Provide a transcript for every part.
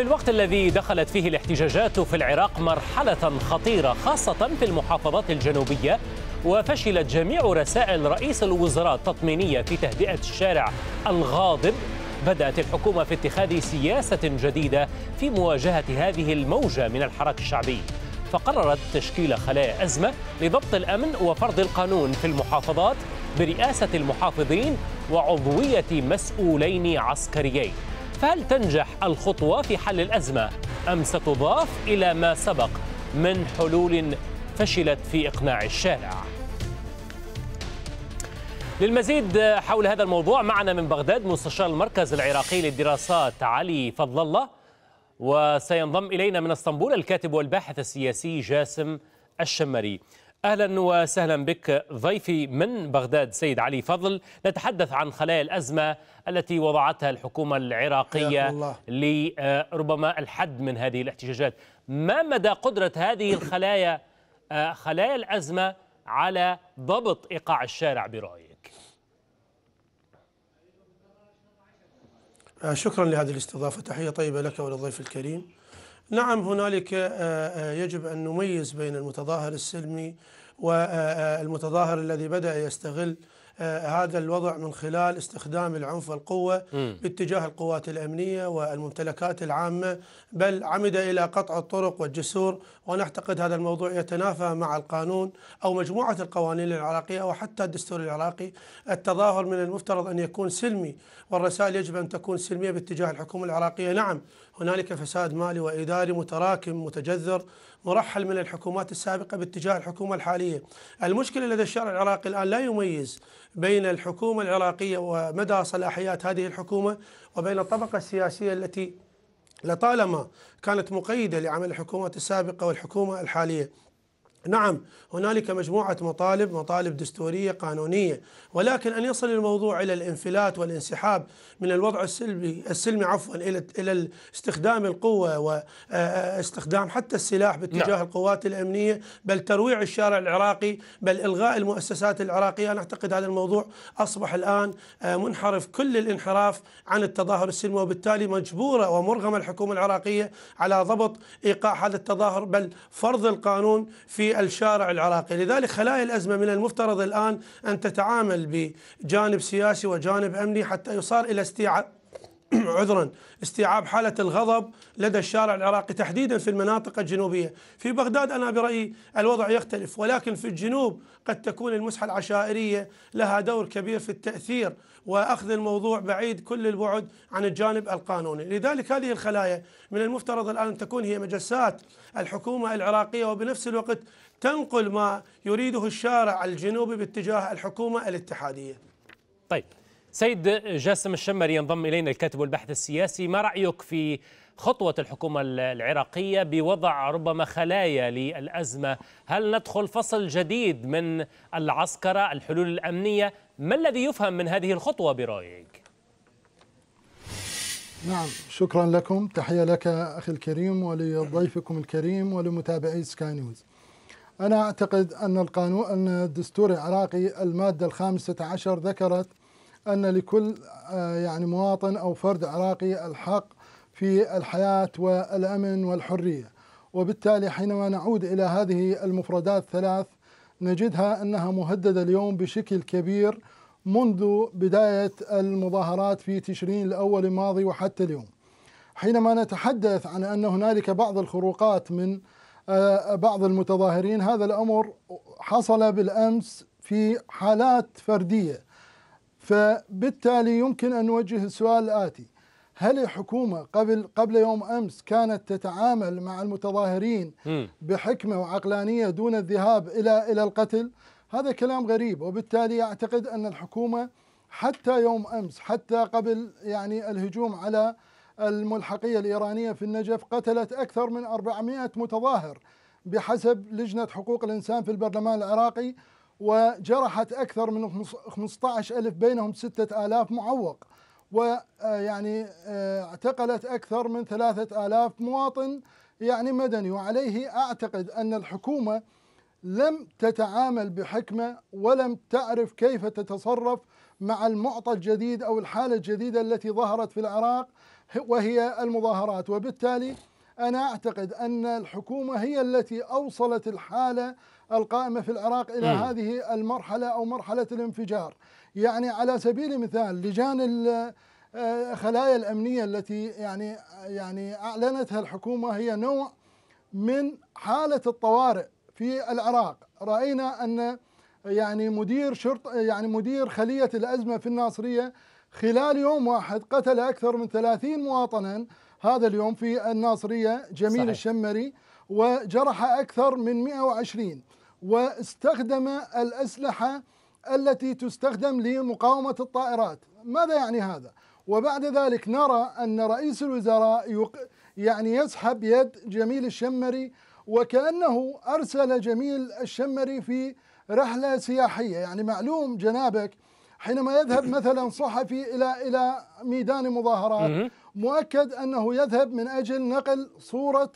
في الوقت الذي دخلت فيه الاحتجاجات في العراق مرحلة خطيرة خاصة في المحافظات الجنوبية وفشلت جميع رسائل رئيس الوزراء التطمينية في تهدئة الشارع الغاضب بدأت الحكومة في اتخاذ سياسة جديدة في مواجهة هذه الموجة من الحراك الشعبي فقررت تشكيل خلايا أزمة لضبط الأمن وفرض القانون في المحافظات برئاسة المحافظين وعضوية مسؤولين عسكريين فهل تنجح الخطوة في حل الأزمة أم ستضاف إلى ما سبق من حلول فشلت في إقناع الشارع؟ للمزيد حول هذا الموضوع معنا من بغداد مستشار المركز العراقي للدراسات علي فضل الله وسينضم إلينا من اسطنبول الكاتب والباحث السياسي جاسم الشمري اهلا وسهلا بك ضيفي من بغداد سيد علي فضل نتحدث عن خلايا الازمه التي وضعتها الحكومه العراقيه لربما الحد من هذه الاحتجاجات ما مدى قدره هذه الخلايا آه، خلايا الازمه على ضبط ايقاع الشارع برايك آه، شكرا لهذه الاستضافه تحيه طيبه لك وللضيف الكريم نعم هنالك آه، آه، يجب أن نميز بين المتظاهر السلمي والمتظاهر آه، الذي بدأ يستغل هذا الوضع من خلال استخدام العنف والقوة باتجاه القوات الأمنية والممتلكات العامة بل عمد إلى قطع الطرق والجسور ونعتقد هذا الموضوع يتنافى مع القانون أو مجموعة القوانين العراقية وحتى الدستور العراقي التظاهر من المفترض أن يكون سلمي والرسائل يجب أن تكون سلمية باتجاه الحكومة العراقية نعم هنالك فساد مالي وإداري متراكم متجذر مرحل من الحكومات السابقة باتجاه الحكومة الحالية المشكلة لدى الشارع العراقي الآن لا يميز بين الحكومة العراقية ومدى صلاحيات هذه الحكومة وبين الطبقة السياسية التي لطالما كانت مقيدة لعمل الحكومات السابقة والحكومة الحالية نعم هنالك مجموعة مطالب مطالب دستورية قانونية ولكن أن يصل الموضوع إلى الانفلات والانسحاب من الوضع السلمي السلمي عفوا إلى إلى استخدام القوة واستخدام آه، آه، حتى السلاح باتجاه نعم. القوات الأمنية بل ترويع الشارع العراقي بل إلغاء المؤسسات العراقية أنا أعتقد هذا الموضوع أصبح الآن آه، منحرف كل الانحراف عن التظاهر السلمي وبالتالي مجبورة ومرغمة الحكومة العراقية على ضبط إيقاع هذا التظاهر بل فرض القانون في في الشارع العراقي لذلك خلايا الأزمة من المفترض الآن أن تتعامل بجانب سياسي وجانب أمني حتى يصار إلى استيعاب عذرا استيعاب حالة الغضب لدى الشارع العراقي تحديدا في المناطق الجنوبية في بغداد أنا برأيي الوضع يختلف ولكن في الجنوب قد تكون المسحة العشائرية لها دور كبير في التأثير وأخذ الموضوع بعيد كل البعد عن الجانب القانوني لذلك هذه الخلايا من المفترض الآن أن تكون هي مجسات الحكومة العراقية وبنفس الوقت تنقل ما يريده الشارع الجنوبي باتجاه الحكومة الاتحادية طيب سيد جاسم الشمري ينضم إلينا الكاتب والبحث السياسي ما رأيك في خطوة الحكومة العراقية بوضع ربما خلايا للأزمة هل ندخل فصل جديد من العسكرة الحلول الأمنية ما الذي يفهم من هذه الخطوة برأيك؟ نعم شكرا لكم تحية لك أخي الكريم ولضيفكم الكريم ولمتابعي سكاي نيوز أنا أعتقد أن القانون أن الدستور العراقي المادة الخامسة عشر ذكرت أن لكل آه، يعني مواطن أو فرد عراقي الحق في الحياة والأمن والحرية وبالتالي حينما نعود إلى هذه المفردات الثلاث نجدها أنها مهددة اليوم بشكل كبير منذ بداية المظاهرات في تشرين الأول الماضي وحتى اليوم حينما نتحدث عن أن هنالك بعض الخروقات من آه، بعض المتظاهرين هذا الأمر حصل بالأمس في حالات فردية فبالتالي يمكن أن نوجه السؤال الآتي هل الحكومة قبل قبل يوم أمس كانت تتعامل مع المتظاهرين بحكمة وعقلانية دون الذهاب إلى إلى القتل؟ هذا كلام غريب وبالتالي أعتقد أن الحكومة حتى يوم أمس حتى قبل يعني الهجوم على الملحقية الإيرانية في النجف قتلت أكثر من 400 متظاهر بحسب لجنة حقوق الإنسان في البرلمان العراقي وجرحت أكثر من 15 ألف بينهم 6000 معوق ويعني آه، آه، اعتقلت أكثر من 3000 مواطن يعني مدني وعليه أعتقد أن الحكومة لم تتعامل بحكمة ولم تعرف كيف تتصرف مع المعطى الجديد أو الحالة الجديدة التي ظهرت في العراق وهي المظاهرات وبالتالي أنا أعتقد أن الحكومة هي التي أوصلت الحالة القائمة في العراق إلى م. هذه المرحلة أو مرحلة الانفجار يعني على سبيل المثال لجان الخلايا آه، الأمنية التي يعني يعني أعلنتها الحكومة هي نوع من حالة الطوارئ في العراق رأينا أن يعني مدير شرط يعني مدير خلية الأزمة في الناصرية خلال يوم واحد قتل أكثر من 30 مواطنا هذا اليوم في الناصرية جميل صحيح. الشمري وجرح أكثر من 120 واستخدم الأسلحة التي تستخدم لمقاومة الطائرات ماذا يعني هذا؟ وبعد ذلك نرى أن رئيس الوزراء يعني يسحب يد جميل الشمري وكأنه أرسل جميل الشمري في رحلة سياحية يعني معلوم جنابك حينما يذهب مثلا صحفي إلى إلى ميدان مظاهرات مؤكد أنه يذهب من أجل نقل صورة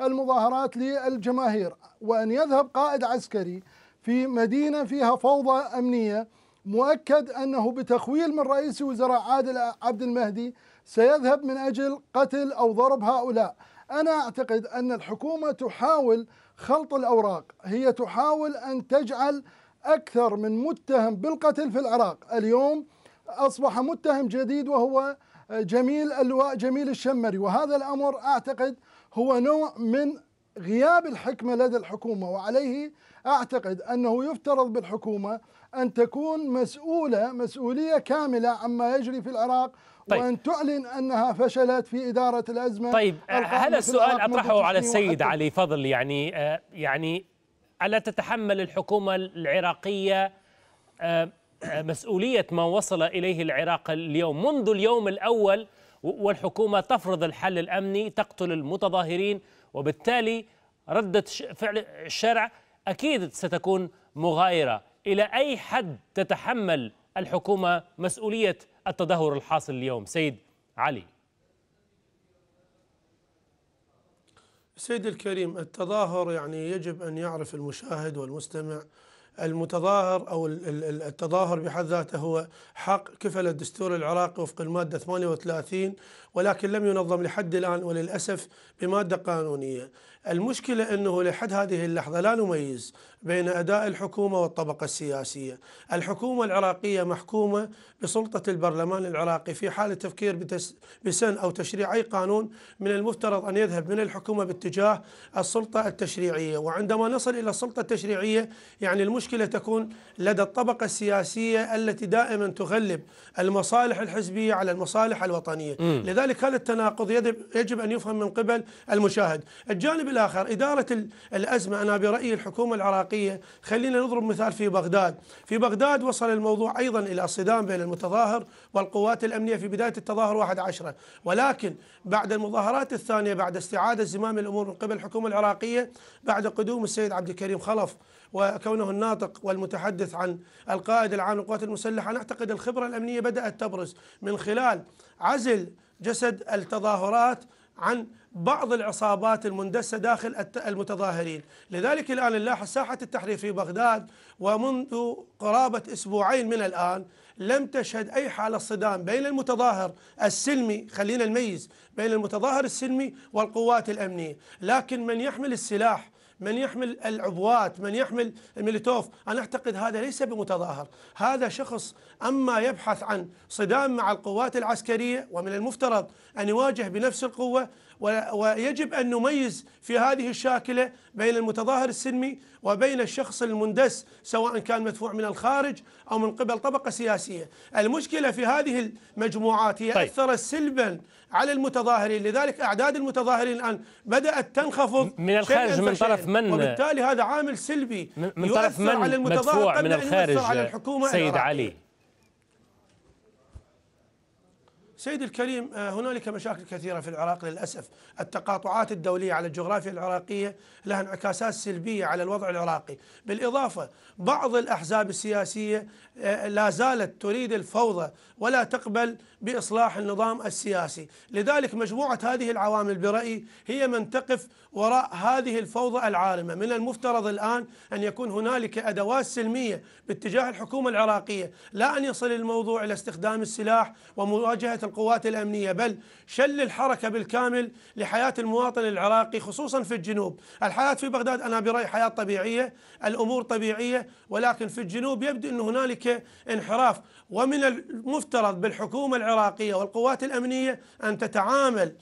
المظاهرات للجماهير وأن يذهب قائد عسكري في مدينة فيها فوضى أمنية مؤكد أنه بتخويل من رئيس وزراء عادل عبد المهدي سيذهب من أجل قتل أو ضرب هؤلاء أنا أعتقد أن الحكومة تحاول خلط الأوراق هي تحاول أن تجعل أكثر من متهم بالقتل في العراق اليوم أصبح متهم جديد وهو جميل اللواء جميل الشمري وهذا الامر اعتقد هو نوع من غياب الحكمه لدى الحكومه وعليه اعتقد انه يفترض بالحكومه ان تكون مسؤوله مسؤوليه كامله عما يجري في العراق طيب. وان تعلن انها فشلت في اداره الازمه طيب هذا آه، السؤال اطرحه على السيد علي فضل يعني آه، يعني الا تتحمل الحكومه العراقيه آه، مسؤولية ما وصل إليه العراق اليوم منذ اليوم الأول والحكومة تفرض الحل الأمني تقتل المتظاهرين وبالتالي ردة فعل الشرع أكيد ستكون مغايرة إلى أي حد تتحمل الحكومة مسؤولية التدهور الحاصل اليوم سيد علي سيد الكريم التظاهر يعني يجب أن يعرف المشاهد والمستمع المتظاهر أو التظاهر بحد ذاته هو حق كفل الدستور العراقي وفق المادة 38 ولكن لم ينظم لحد الآن وللأسف بمادة قانونية المشكلة أنه لحد هذه اللحظة لا نميز بين أداء الحكومة والطبقة السياسية الحكومة العراقية محكومة بسلطة البرلمان العراقي في حال التفكير بسن أو تشريع أي قانون من المفترض أن يذهب من الحكومة باتجاه السلطة التشريعية وعندما نصل إلى السلطة التشريعية يعني المشكلة تكون لدى الطبقة السياسية التي دائما تغلب المصالح الحزبية على المصالح الوطنية م. لذلك هذا التناقض يجب أن يفهم من قبل المشاهد الجانب الآخر إدارة الأزمة أنا برأيي الحكومة العراقية خلينا نضرب مثال في بغداد في بغداد وصل الموضوع أيضا إلى الصدام بين المتظاهر والقوات الأمنية في بداية التظاهر 1 عشرة ولكن بعد المظاهرات الثانية بعد استعادة زمام الأمور من قبل الحكومة العراقية بعد قدوم السيد عبد الكريم خلف وكونه الناطق والمتحدث عن القائد العام للقوات المسلحة نعتقد الخبرة الأمنية بدأت تبرز من خلال عزل جسد التظاهرات عن بعض العصابات المندسة داخل المتظاهرين لذلك الآن نلاحظ ساحة التحرير في بغداد ومنذ قرابة أسبوعين من الآن لم تشهد أي حالة صدام بين المتظاهر السلمي خلينا نميز بين المتظاهر السلمي والقوات الأمنية لكن من يحمل السلاح من يحمل العبوات من يحمل الميليتوف أنا أعتقد هذا ليس بمتظاهر هذا شخص أما يبحث عن صدام مع القوات العسكرية ومن المفترض أن يواجه بنفس القوة ويجب أن نميز في هذه الشاكلة بين المتظاهر السلمي وبين الشخص المندس سواء كان مدفوع من الخارج أو من قبل طبقة سياسية المشكلة في هذه المجموعات هي طيب. سلبا على المتظاهرين لذلك أعداد المتظاهرين الآن بدأت تنخفض من الخارج من طرف من وبالتالي هذا عامل سلبي من طرف من على المتظاهر مدفوع من الخارج على الحكومة سيد علي سيد الكريم آه، هنالك مشاكل كثيرة في العراق للأسف التقاطعات الدولية على الجغرافيا العراقية لها انعكاسات سلبية على الوضع العراقي بالإضافة بعض الأحزاب السياسية آه، لا زالت تريد الفوضى ولا تقبل بإصلاح النظام السياسي لذلك مجموعة هذه العوامل برأيي هي من تقف وراء هذه الفوضى العارمه، من المفترض الان ان يكون هنالك ادوات سلميه باتجاه الحكومه العراقيه، لا ان يصل الموضوع الى استخدام السلاح ومواجهه القوات الامنيه، بل شل الحركه بالكامل لحياه المواطن العراقي خصوصا في الجنوب، الحياه في بغداد انا برايي حياه طبيعيه، الامور طبيعيه، ولكن في الجنوب يبدو ان هنالك انحراف، ومن المفترض بالحكومه العراقيه والقوات الامنيه ان تتعامل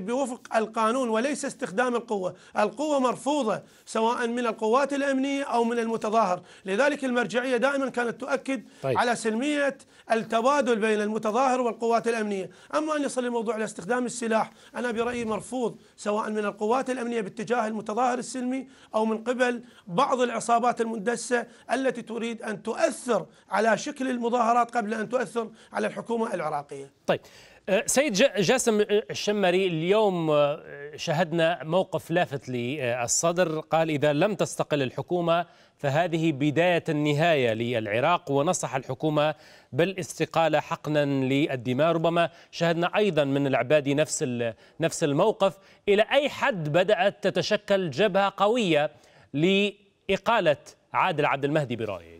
بوفق القانون وليس استخدام القوة القوة مرفوضة سواء من القوات الأمنية أو من المتظاهر لذلك المرجعية دائما كانت تؤكد طيب. على سلمية التبادل بين المتظاهر والقوات الأمنية أما أن يصل الموضوع إلى استخدام السلاح أنا برأيي مرفوض سواء من القوات الأمنية باتجاه المتظاهر السلمي أو من قبل بعض العصابات المندسة التي تريد أن تؤثر على شكل المظاهرات قبل أن تؤثر على الحكومة العراقية طيب أه، سيد جاسم أه، الشمري اليوم أه، شهدنا موقف لافت للصدر قال إذا لم تستقل الحكومة فهذه بداية النهاية للعراق ونصح الحكومة بالاستقالة حقنا للدماء ربما شهدنا أيضا من العبادي نفس نفس الموقف إلى أي حد بدأت تتشكل جبهة قوية لإقالة عادل عبد المهدي برأيه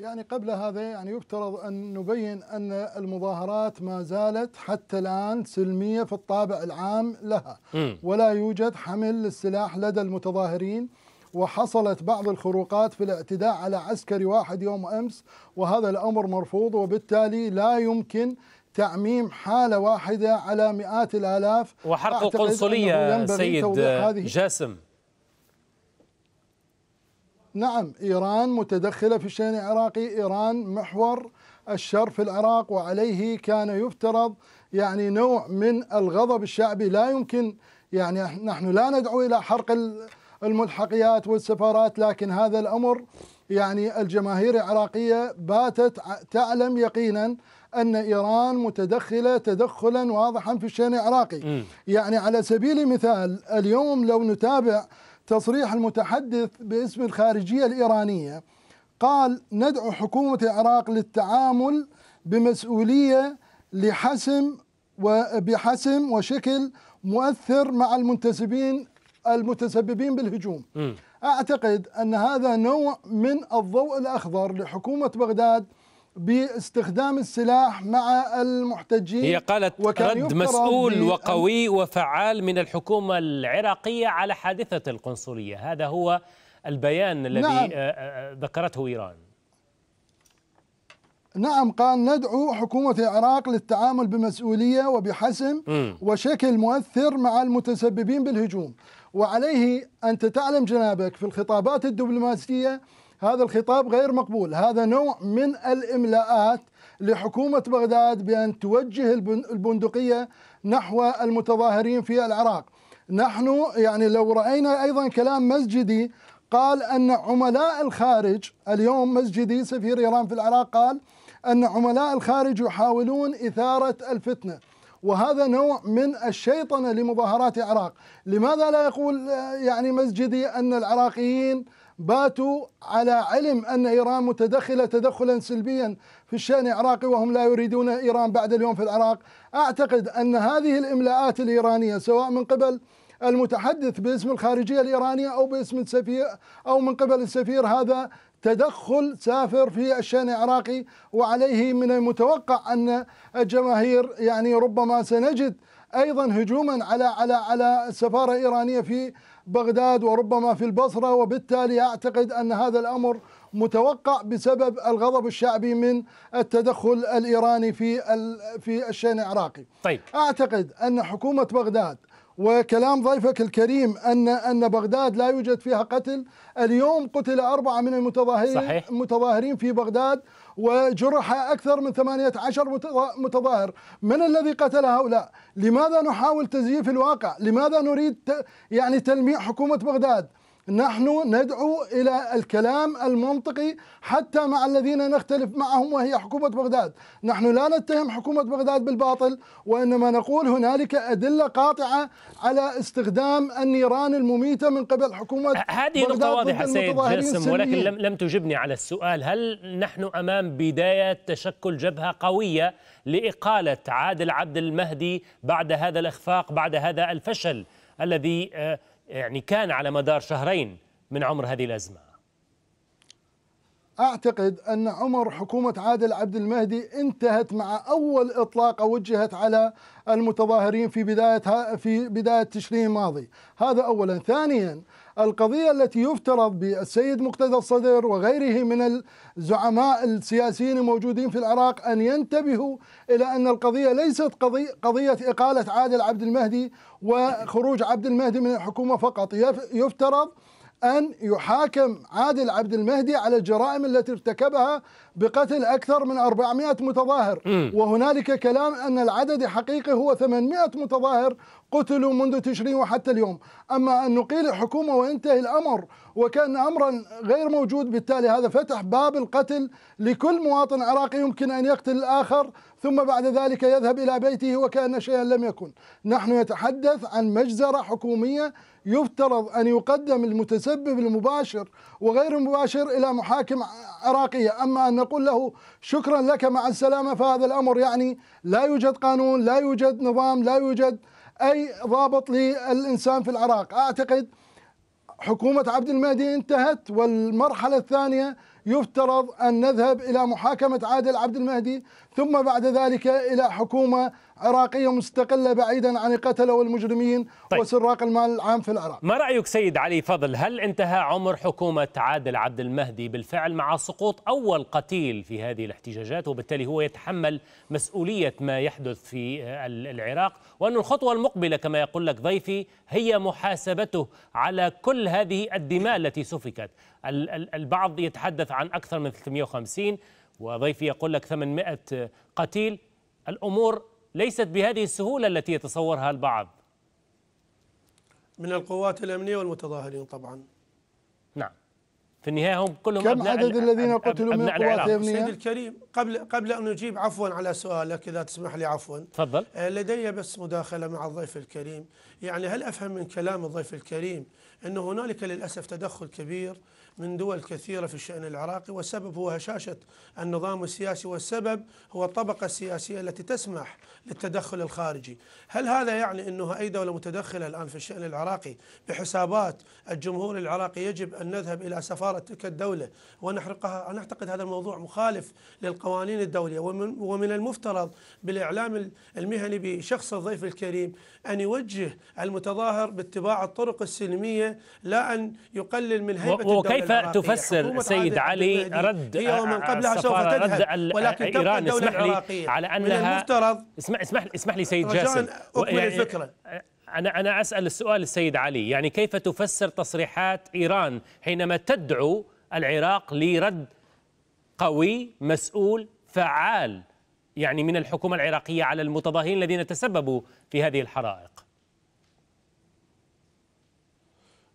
يعني قبل هذا يعني يفترض أن نبين أن المظاهرات ما زالت حتى الآن سلمية في الطابع العام لها ولا يوجد حمل للسلاح لدى المتظاهرين وحصلت بعض الخروقات في الاعتداء على عسكري واحد يوم أمس وهذا الأمر مرفوض وبالتالي لا يمكن تعميم حالة واحدة على مئات الآلاف وحرق قنصلية سيد جاسم نعم إيران متدخلة في الشأن العراقي إيران محور الشر في العراق وعليه كان يفترض يعني نوع من الغضب الشعبي لا يمكن يعني نحن لا ندعو إلى حرق الملحقيات والسفارات لكن هذا الأمر يعني الجماهير العراقية باتت تعلم يقينا أن إيران متدخلة تدخلا واضحا في الشأن العراقي يعني على سبيل المثال اليوم لو نتابع تصريح المتحدث باسم الخارجية الإيرانية قال ندعو حكومة العراق للتعامل بمسؤولية لحسم وبحسم وشكل مؤثر مع المنتسبين المتسببين بالهجوم م. أعتقد أن هذا نوع من الضوء الأخضر لحكومة بغداد باستخدام السلاح مع المحتجين هي قالت رد مسؤول وقوي وفعال من الحكومة العراقية على حادثة القنصلية هذا هو البيان الذي نعم. آه، آه، آه، ذكرته إيران نعم قال ندعو حكومة العراق للتعامل بمسؤولية وبحسم م. وشكل مؤثر مع المتسببين بالهجوم وعليه أنت تعلم جنابك في الخطابات الدبلوماسية هذا الخطاب غير مقبول هذا نوع من الإملاءات لحكومة بغداد بأن توجه البندقية نحو المتظاهرين في العراق نحن يعني لو رأينا أيضا كلام مسجدي قال أن عملاء الخارج اليوم مسجدي سفير إيران في العراق قال أن عملاء الخارج يحاولون إثارة الفتنة وهذا نوع من الشيطنة لمظاهرات العراق لماذا لا يقول يعني مسجدي أن العراقيين باتوا على علم أن إيران متدخلة تدخلا سلبيا في الشأن العراقي وهم لا يريدون إيران بعد اليوم في العراق أعتقد أن هذه الإملاءات الإيرانية سواء من قبل المتحدث باسم الخارجية الإيرانية أو باسم السفير أو من قبل السفير هذا تدخل سافر في الشان العراقي وعليه من المتوقع أن الجماهير يعني ربما سنجد أيضا هجوما على على على السفارة الإيرانية في بغداد وربما في البصرة وبالتالي أعتقد أن هذا الأمر متوقع بسبب الغضب الشعبي من التدخل الإيراني في في الشأن العراقي طيب. أعتقد أن حكومة بغداد وكلام ضيفك الكريم ان ان بغداد لا يوجد فيها قتل، اليوم قتل اربعه من المتظاهرين صحيح. المتظاهرين في بغداد وجرح أكثر من 18 متظاهر من الذي قتل هؤلاء لماذا نحاول تزييف الواقع لماذا نريد يعني تلميع حكومة بغداد نحن ندعو إلى الكلام المنطقي حتى مع الذين نختلف معهم وهي حكومة بغداد نحن لا نتهم حكومة بغداد بالباطل وإنما نقول هنالك أدلة قاطعة على استخدام النيران المميتة من قبل حكومة هذه نقطة واضحة سيد جاسم ولكن لم, لم تجبني على السؤال هل نحن أمام بداية تشكل جبهة قوية لإقالة عادل عبد المهدي بعد هذا الإخفاق بعد هذا الفشل الذي آه، يعني كان على مدار شهرين من عمر هذه الأزمة أعتقد أن عمر حكومة عادل عبد المهدي انتهت مع أول إطلاقة وجهت على المتظاهرين في بداية في بداية تشرين الماضي، هذا أولا، ثانيا القضية التي يفترض بالسيد مقتدى الصدر وغيره من الزعماء السياسيين الموجودين في العراق أن ينتبهوا إلى أن القضية ليست قضية, قضية إقالة عادل عبد المهدي وخروج عبد المهدي من الحكومة فقط يفترض أن يحاكم عادل عبد المهدي على الجرائم التي ارتكبها بقتل أكثر من 400 متظاهر وهنالك كلام أن العدد حقيقي هو 800 متظاهر قتلوا منذ تشرين وحتى اليوم أما أن نقيل الحكومة وينتهي الأمر وكان أمرا غير موجود بالتالي هذا فتح باب القتل لكل مواطن عراقي يمكن أن يقتل الآخر ثم بعد ذلك يذهب إلى بيته وكأن شيئا لم يكن نحن نتحدث عن مجزرة حكومية يفترض أن يقدم المتسبب المباشر وغير المباشر إلى محاكم عراقية أما أن نقول له شكرا لك مع السلامة فهذا الأمر يعني لا يوجد قانون لا يوجد نظام لا يوجد أي ضابط للإنسان في العراق أعتقد حكومة عبد المهدي انتهت والمرحلة الثانية يفترض أن نذهب إلى محاكمة عادل عبد المهدي ثم بعد ذلك إلى حكومة عراقية مستقلة بعيدا عن القتلة والمجرمين طيب. وسراق المال العام في العراق ما رأيك سيد علي فضل هل انتهى عمر حكومة عادل عبد المهدي بالفعل مع سقوط أول قتيل في هذه الاحتجاجات وبالتالي هو يتحمل مسؤولية ما يحدث في العراق وأن الخطوة المقبلة كما يقول لك ضيفي هي محاسبته على كل هذه الدماء التي سفكت البعض يتحدث عن أكثر من 350 وضيفي يقول لك 800 قتيل الأمور ليست بهذه السهولة التي يتصورها البعض من القوات الأمنية والمتظاهرين طبعا نعم في النهاية هم كلهم كم أبناء عدد الذين قتلوا من القوات الأمنية؟ سيد الكريم قبل قبل أن أجيب عفوا على سؤالك إذا تسمح لي عفوا تفضل آه، لدي بس مداخلة مع الضيف الكريم يعني هل أفهم من كلام الضيف الكريم أن هنالك للأسف تدخل كبير من دول كثيرة في الشأن العراقي والسبب هو هشاشة النظام السياسي والسبب هو الطبقة السياسية التي تسمح للتدخل الخارجي هل هذا يعني أنه أي دولة متدخلة الآن في الشأن العراقي بحسابات الجمهور العراقي يجب أن نذهب إلى سفارة تلك الدولة ونحرقها أنا أعتقد هذا الموضوع مخالف للقوانين الدولية ومن, ومن المفترض بالإعلام المهني بشخص الضيف الكريم أن يوجه المتظاهر باتباع الطرق السلمية لا أن يقلل من هيبة الدولة تفسر سيد علي رد هي ومن قبلها آه، سوف تذهب ولكن تبقى الدولة العراقية على أنها من المفترض اسمح اسمح اسمح لي سيد جاسم أكمل الفكرة أنا أنا أسأل السؤال السيد علي يعني كيف تفسر تصريحات إيران حينما تدعو العراق لرد قوي مسؤول فعال يعني من الحكومة العراقية على المتظاهرين الذين تسببوا في هذه الحرائق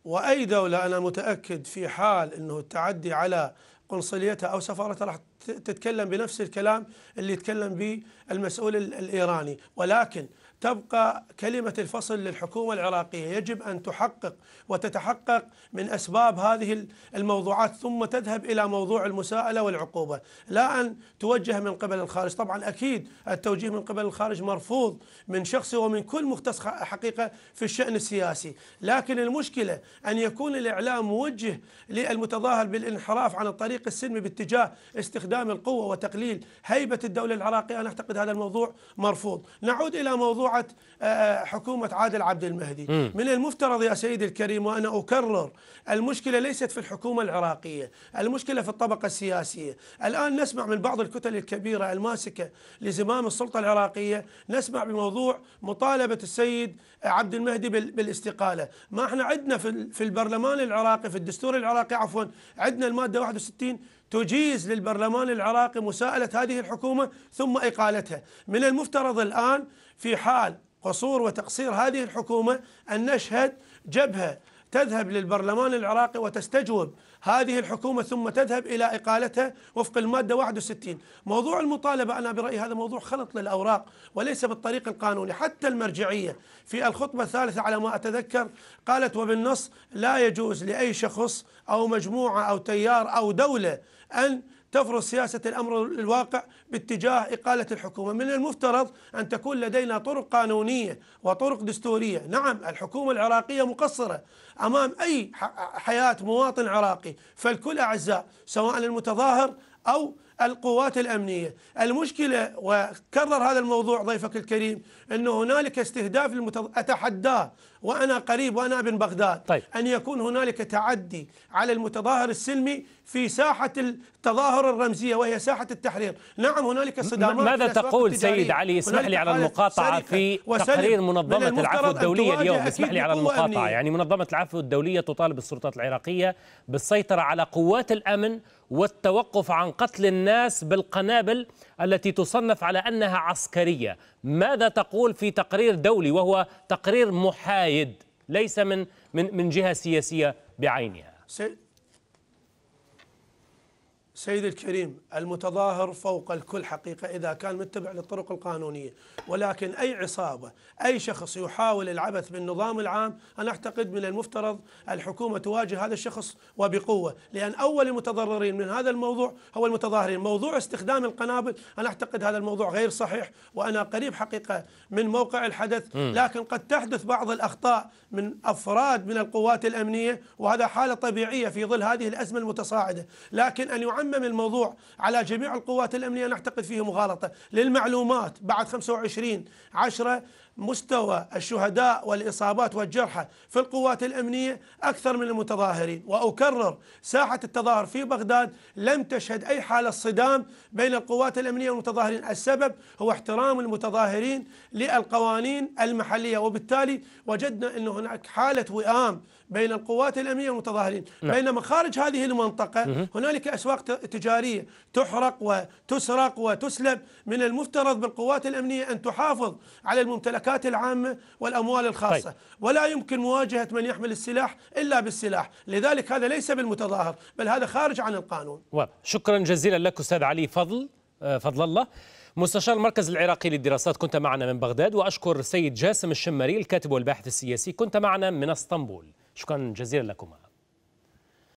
وأي دولة أنا متأكد في حال أنه التعدي على قنصليتها أو سفارتها راح تتكلم بنفس الكلام اللي يتكلم به المسؤول الإيراني ولكن تبقى كلمة الفصل للحكومة العراقية يجب أن تحقق وتتحقق من أسباب هذه الموضوعات ثم تذهب إلى موضوع المساءلة والعقوبة لا أن توجه من قبل الخارج طبعا أكيد التوجيه من قبل الخارج مرفوض من شخصي ومن كل مختص حقيقة في الشأن السياسي لكن المشكلة أن يكون الإعلام موجه للمتظاهر بالانحراف عن الطريق السلمي باتجاه استخدام القوة وتقليل هيبة الدولة العراقية أنا أعتقد هذا الموضوع مرفوض نعود إلى موضوع آه، آه، حكومة عادل عبد المهدي م. من المفترض يا سيدي الكريم وأنا أكرر المشكلة ليست في الحكومة العراقية المشكلة في الطبقة السياسية الآن نسمع من بعض الكتل الكبيرة الماسكة لزمام السلطة العراقية نسمع بموضوع مطالبة السيد عبد المهدي بالاستقالة ما احنا عندنا في البرلمان العراقي في الدستور العراقي عفوا عندنا المادة 61 تجيز للبرلمان العراقي مساءلة هذه الحكومة ثم إقالتها من المفترض الآن في حال قصور وتقصير هذه الحكومة أن نشهد جبهة تذهب للبرلمان العراقي وتستجوب هذه الحكومة ثم تذهب إلى إقالتها وفق المادة 61 موضوع المطالبة أنا برأيي هذا موضوع خلط للأوراق وليس بالطريق القانوني حتى المرجعية في الخطبة الثالثة على ما أتذكر قالت وبالنص لا يجوز لأي شخص أو مجموعة أو تيار أو دولة أن تفرض سياسة الأمر الواقع باتجاه إقالة الحكومة من المفترض أن تكون لدينا طرق قانونية وطرق دستورية نعم الحكومة العراقية مقصرة أمام أي حياة مواطن عراقي فالكل أعزاء سواء المتظاهر أو القوات الأمنية المشكلة وكرر هذا الموضوع ضيفك الكريم أنه هنالك استهداف المتض... أتحداه وأنا قريب وأنا ابن بغداد طيب. أن يكون هنالك تعدي على المتظاهر السلمي في ساحة التظاهر الرمزية وهي ساحة التحرير نعم هنالك صدامات ماذا تقول سيد علي اسمح لي على المقاطعة في تقرير منظمة من العفو الدولية اليوم اسمح لي على المقاطعة أمنية. يعني منظمة العفو الدولية تطالب السلطات العراقية بالسيطرة على قوات الأمن والتوقف عن قتل الناس بالقنابل التي تصنف على انها عسكريه، ماذا تقول في تقرير دولي وهو تقرير محايد ليس من من من جهه سياسيه بعينها؟ سيد الكريم المتظاهر فوق الكل حقيقة إذا كان متبع للطرق القانونية ولكن أي عصابة أي شخص يحاول العبث بالنظام العام أنا أعتقد من المفترض الحكومة تواجه هذا الشخص وبقوة لأن أول المتضررين من هذا الموضوع هو المتظاهرين موضوع استخدام القنابل أنا أعتقد هذا الموضوع غير صحيح وأنا قريب حقيقة من موقع الحدث لكن قد تحدث بعض الأخطاء من أفراد من القوات الأمنية وهذا حالة طبيعية في ظل هذه الأزمة المتصاعدة لكن أن يعمل يعمم الموضوع على جميع القوات الأمنية نعتقد أعتقد فيه مغالطة للمعلومات بعد 25 10 مستوى الشهداء والإصابات والجرحى في القوات الأمنية أكثر من المتظاهرين وأكرر ساحة التظاهر في بغداد لم تشهد أي حالة صدام بين القوات الأمنية والمتظاهرين السبب هو احترام المتظاهرين للقوانين المحلية وبالتالي وجدنا أن هناك حالة وئام بين القوات الأمنية والمتظاهرين نعم. بينما خارج هذه المنطقة هنالك أسواق تجارية تحرق وتسرق وتسلب من المفترض بالقوات الأمنية أن تحافظ على الممتلكات الممتلكات العامة والأموال الخاصة طيب. ولا يمكن مواجهة من يحمل السلاح إلا بالسلاح لذلك هذا ليس بالمتظاهر بل هذا خارج عن القانون شكرا جزيلا لك أستاذ علي فضل آه، فضل الله مستشار المركز العراقي للدراسات كنت معنا من بغداد وأشكر سيد جاسم الشمري الكاتب والباحث السياسي كنت معنا من اسطنبول شكرا جزيلا لكما